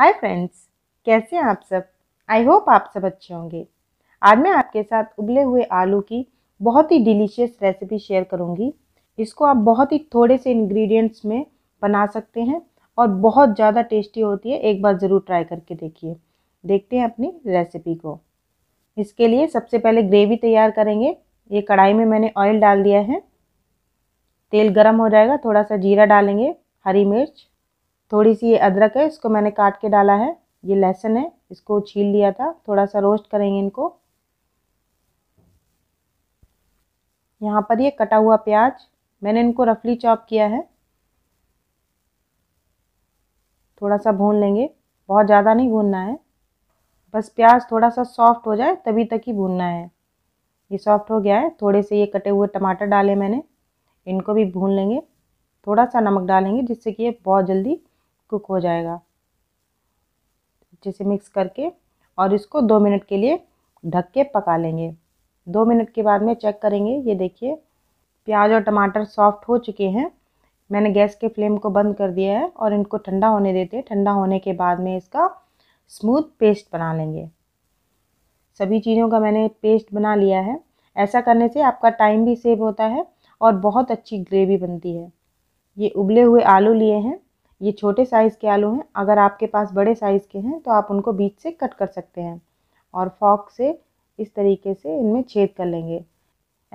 hi friends कैसे हैं आप सब आई होप आप सब अच्छे होंगे आज मैं आपके साथ उबले हुए आलू की बहुत ही डिलीशियस रेसिपी शेयर करूंगी इसको आप बहुत ही थोड़े से इंग्रेडिएंट्स में बना सकते हैं और बहुत ज़्यादा टेस्टी होती है एक बार ज़रूर ट्राई करके देखिए देखते हैं अपनी रेसिपी को इसके लिए सबसे पहले ग्रेवी तैयार करेंगे ये कढ़ाई में मैंने ऑयल डाल दिया है तेल गर्म हो जाएगा थोड़ा सा जीरा डालेंगे हरी मिर्च थोड़ी सी ये अदरक है इसको मैंने काट के डाला है ये लहसुन है इसको छील लिया था थोड़ा सा रोस्ट करेंगे इनको यहाँ पर ये कटा हुआ प्याज मैंने इनको रफली चॉप किया है थोड़ा सा भून लेंगे बहुत ज़्यादा नहीं भूनना है बस प्याज थोड़ा सा सॉफ्ट हो जाए तभी तक ही भूनना है ये सॉफ्ट हो गया है थोड़े से ये कटे हुए टमाटर डाले मैंने इनको भी भून लेंगे थोड़ा सा नमक डालेंगे जिससे कि ये बहुत जल्दी कुक हो जाएगा अच्छे से मिक्स करके और इसको दो मिनट के लिए ढक के पका लेंगे दो मिनट के बाद में चेक करेंगे ये देखिए प्याज और टमाटर सॉफ्ट हो चुके हैं मैंने गैस के फ्लेम को बंद कर दिया है और इनको ठंडा होने देते हैं ठंडा होने के बाद में इसका स्मूथ पेस्ट बना लेंगे सभी चीज़ों का मैंने पेस्ट बना लिया है ऐसा करने से आपका टाइम भी सेव होता है और बहुत अच्छी ग्रेवी बनती है ये उबले हुए आलू लिए हैं ये छोटे साइज़ के आलू हैं अगर आपके पास बड़े साइज़ के हैं तो आप उनको बीच से कट कर सकते हैं और फॉक से इस तरीके से इनमें छेद कर लेंगे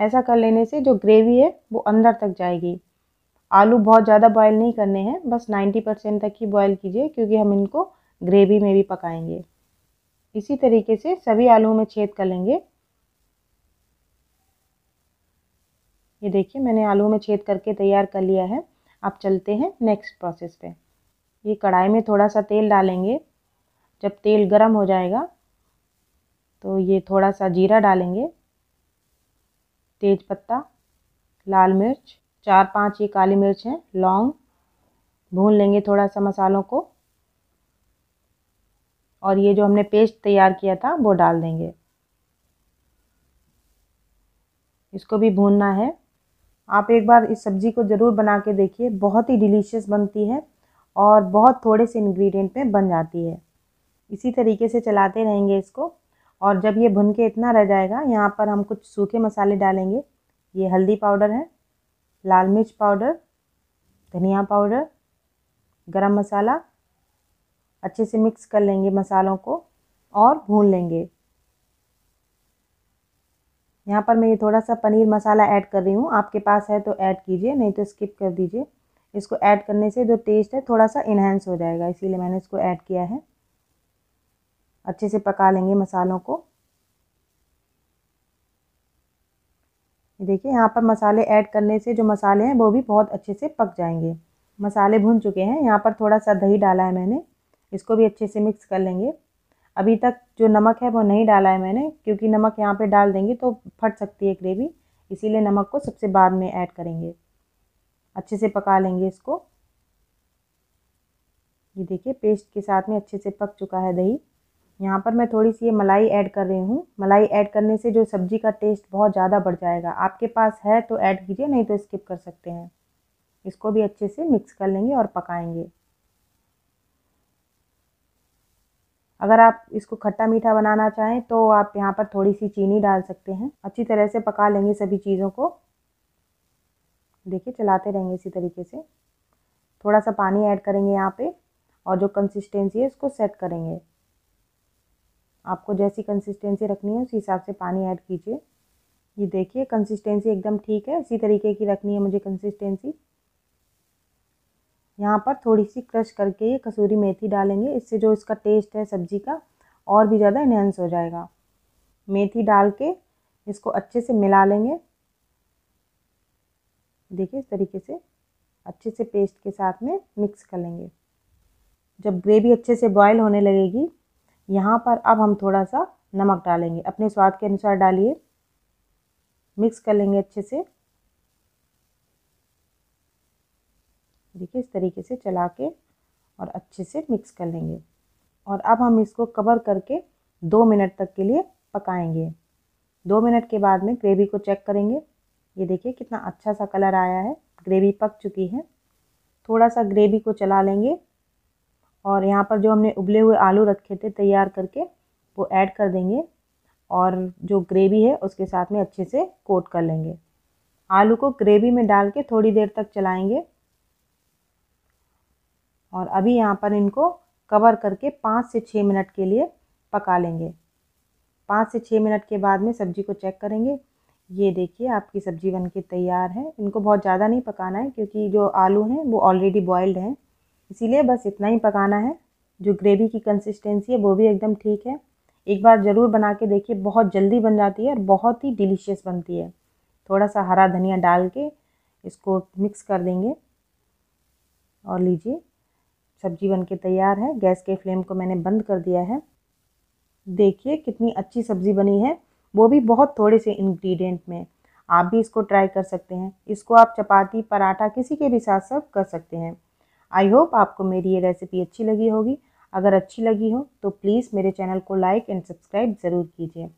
ऐसा कर लेने से जो ग्रेवी है वो अंदर तक जाएगी आलू बहुत ज़्यादा बॉयल नहीं करने हैं बस 90 परसेंट तक ही बॉयल कीजिए क्योंकि हम इनको ग्रेवी में भी पकाएंगे इसी तरीके से सभी आलू में छेद कर लेंगे ये देखिए मैंने आलू में छेद करके तैयार कर लिया है अब चलते हैं नेक्स्ट प्रोसेस पे ये कढ़ाई में थोड़ा सा तेल डालेंगे जब तेल गर्म हो जाएगा तो ये थोड़ा सा जीरा डालेंगे तेज पत्ता लाल मिर्च चार पांच ये काली मिर्च हैं लौंग भून लेंगे थोड़ा सा मसालों को और ये जो हमने पेस्ट तैयार किया था वो डाल देंगे इसको भी भूनना है आप एक बार इस सब्ज़ी को ज़रूर बना के देखिए बहुत ही डिलीशियस बनती है और बहुत थोड़े से इंग्रेडिएंट में बन जाती है इसी तरीके से चलाते रहेंगे इसको और जब ये भुन के इतना रह जाएगा यहाँ पर हम कुछ सूखे मसाले डालेंगे ये हल्दी पाउडर है लाल मिर्च पाउडर धनिया पाउडर गरम मसाला अच्छे से मिक्स कर लेंगे मसालों को और भून लेंगे यहाँ पर मैं ये थोड़ा सा पनीर मसाला ऐड कर रही हूँ आपके पास है तो ऐड कीजिए नहीं तो स्किप कर दीजिए इसको ऐड करने से जो टेस्ट है थोड़ा सा इन्हेंस हो जाएगा इसीलिए मैंने इसको ऐड किया है अच्छे से पका लेंगे मसालों को देखिए यहाँ पर मसाले ऐड करने से जो मसाले हैं वो भी बहुत अच्छे से पक जाएंगे मसाले भुन चुके हैं यहाँ पर थोड़ा सा दही डाला है मैंने इसको भी अच्छे से मिक्स कर लेंगे अभी तक जो नमक है वो नहीं डाला है मैंने क्योंकि नमक यहाँ पे डाल देंगे तो फट सकती है ग्रेवी इसीलिए नमक को सबसे बाद में ऐड करेंगे अच्छे से पका लेंगे इसको ये देखिए पेस्ट के साथ में अच्छे से पक चुका है दही यहाँ पर मैं थोड़ी सी ये मलाई ऐड कर रही हूँ मलाई ऐड करने से जो सब्ज़ी का टेस्ट बहुत ज़्यादा बढ़ जाएगा आपके पास है तो ऐड कीजिए नहीं तो स्किप कर सकते हैं इसको भी अच्छे से मिक्स कर लेंगे और पकाएंगे अगर आप इसको खट्टा मीठा बनाना चाहें तो आप यहाँ पर थोड़ी सी चीनी डाल सकते हैं अच्छी तरह से पका लेंगे सभी चीज़ों को देखिए चलाते रहेंगे इसी तरीके से थोड़ा सा पानी ऐड करेंगे यहाँ पे और जो कंसिस्टेंसी है उसको सेट करेंगे आपको जैसी कंसिस्टेंसी रखनी है उसी हिसाब से पानी ऐड कीजिए ये देखिए कंसिस्टेंसी एकदम ठीक है इसी तरीके की रखनी है मुझे कंसिस्टेंसी यहाँ पर थोड़ी सी क्रश करके ये कसूरी मेथी डालेंगे इससे जो इसका टेस्ट है सब्ज़ी का और भी ज़्यादा इन्हेंस हो जाएगा मेथी डाल के इसको अच्छे से मिला लेंगे देखिए इस तरीके से अच्छे से पेस्ट के साथ में मिक्स कर लेंगे जब ग्रेवी अच्छे से बॉयल होने लगेगी यहाँ पर अब हम थोड़ा सा नमक डालेंगे अपने स्वाद के अनुसार डालिए मिक्स कर लेंगे अच्छे से देखिए इस तरीके से चला के और अच्छे से मिक्स कर लेंगे और अब हम इसको कवर करके दो मिनट तक के लिए पकाएंगे दो मिनट के बाद में ग्रेवी को चेक करेंगे ये देखिए कितना अच्छा सा कलर आया है ग्रेवी पक चुकी है थोड़ा सा ग्रेवी को चला लेंगे और यहाँ पर जो हमने उबले हुए आलू रखे थे तैयार करके वो ऐड कर देंगे और जो ग्रेवी है उसके साथ में अच्छे से कोट कर लेंगे आलू को ग्रेवी में डाल के थोड़ी देर तक चलाएंगे और अभी यहाँ पर इनको कवर करके पाँच से छः मिनट के लिए पका लेंगे पाँच से छः मिनट के बाद में सब्ज़ी को चेक करेंगे ये देखिए आपकी सब्ज़ी बन के तैयार है इनको बहुत ज़्यादा नहीं पकाना है क्योंकि जो आलू हैं वो ऑलरेडी बॉयल्ड हैं इसीलिए बस इतना ही पकाना है जो ग्रेवी की कंसिस्टेंसी है वो भी एकदम ठीक है एक बार ज़रूर बना के देखिए बहुत जल्दी बन जाती है और बहुत ही डिलीशियस बनती है थोड़ा सा हरा धनिया डाल के इसको मिक्स कर देंगे और लीजिए सब्जी बनके तैयार है गैस के फ्लेम को मैंने बंद कर दिया है देखिए कितनी अच्छी सब्ज़ी बनी है वो भी बहुत थोड़े से इंग्रेडिएंट में आप भी इसको ट्राई कर सकते हैं इसको आप चपाती पराठा किसी के भी साथ सर्व कर सकते हैं आई होप आपको मेरी ये रेसिपी अच्छी लगी होगी अगर अच्छी लगी हो तो प्लीज़ मेरे चैनल को लाइक एंड सब्सक्राइब ज़रूर कीजिए